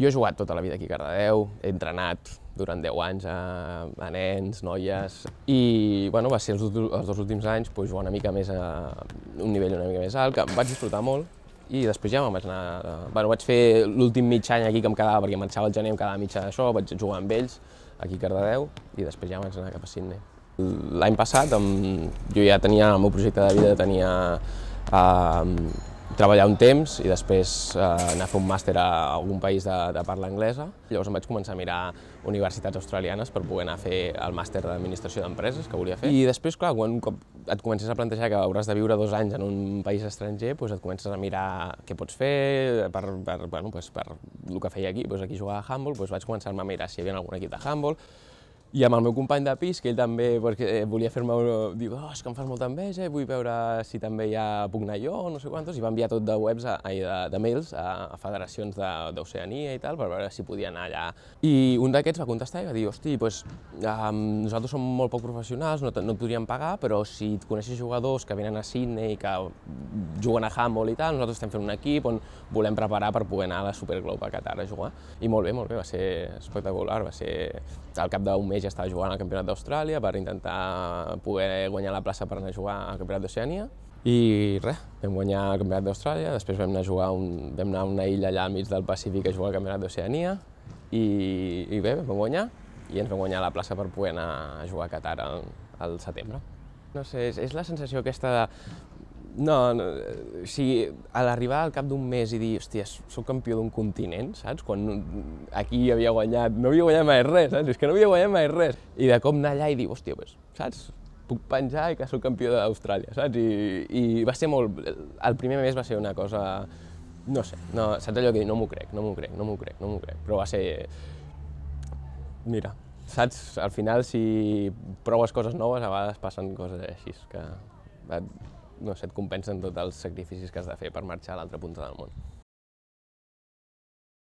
Jo he jugat tota la vida aquí a Cardedeu, he entrenat durant 10 anys a, a nens, noies, i bueno, va ser els, els dos últims anys pues, jugar una mica més a un nivell una mica més alt, que vaig disfrutar molt, i després ja me'n vaig anar... Bueno, vaig fer l'últim mig any aquí que em quedava, perquè marxava el gener, em quedava mitja d'això, vaig jugar amb ells aquí a Cardedeu i després ja vaig anar cap a Sydney. L'any passat em, jo ja tenia el meu projecte de vida, tenia eh, treballar un temps i després eh, anar a fer un màster a algun país de, de parla anglesa. Llavors em vaig començar a mirar universitats australianes per poder anar a fer el màster d'administració d'empreses que volia fer. I després, clar, quan un cop et comences a plantejar que hauràs de viure dos anys en un país estranger, doncs et comences a mirar què pots fer, per, per, bueno, doncs per el que feia aquí, doncs aquí jugava a handball, doncs vaig començar a mirar si hi havia algun equip de handball, i amb el meu company de pis, que ell també perquè eh, volia fer-me... Diu, oh, és que em fas molta enveja, eh, vull veure si també ja puc anar jo, no sé quantos, i va enviar tot de webs, a, ai, de, de mails a, a federacions d'Oceania i tal, per veure si podia anar allà. I un d'aquests va contestar i va dir, hosti, pues, um, nosaltres som molt poc professionals, no, no et podríem pagar, però si et coneixes jugadors que venen a Sydney, i que juguen a Humboldt i tal, nosaltres estem fent un equip on volem preparar per poder anar a la Superglobe a Qatar a jugar. I molt bé, molt bé, va ser espectacular, va ser al cap d'un mes ja estava jugant al Campionat d'Austràlia per intentar poder guanyar la plaça per anar a jugar al Campionat d'Oceania. I res, vam guanyar el Campionat d'Austràlia, després vam anar a jugar un, vam anar a una illa allà al mig del Pacífic a jugar al Campionat d'Oceania i, i bé, vam guanyar i ens vam guanyar la plaça per poder anar a jugar a Qatar al, al setembre. No sé, és, és la sensació aquesta de no, no, eh, o sigui, a l'arribar al cap d'un mes i dir, hòstia, sóc campió d'un continent, saps? Quan aquí havia guanyat, no havia guanyat mai res, saps? És que no havia guanyat mai res. I de cop anar allà i dir, hòstia, pues, saps? Puc penjar i que sóc campió d'Austràlia, saps? I, I va ser molt... El primer mes va ser una cosa... No sé, no, saps allò que dic, no m'ho crec, no m'ho crec, no m'ho crec, no m'ho crec, però va ser... Mira, saps? Al final, si proves coses noves, a vegades passen coses així que no sé, et compensen tots els sacrificis que has de fer per marxar a l'altra punta del món.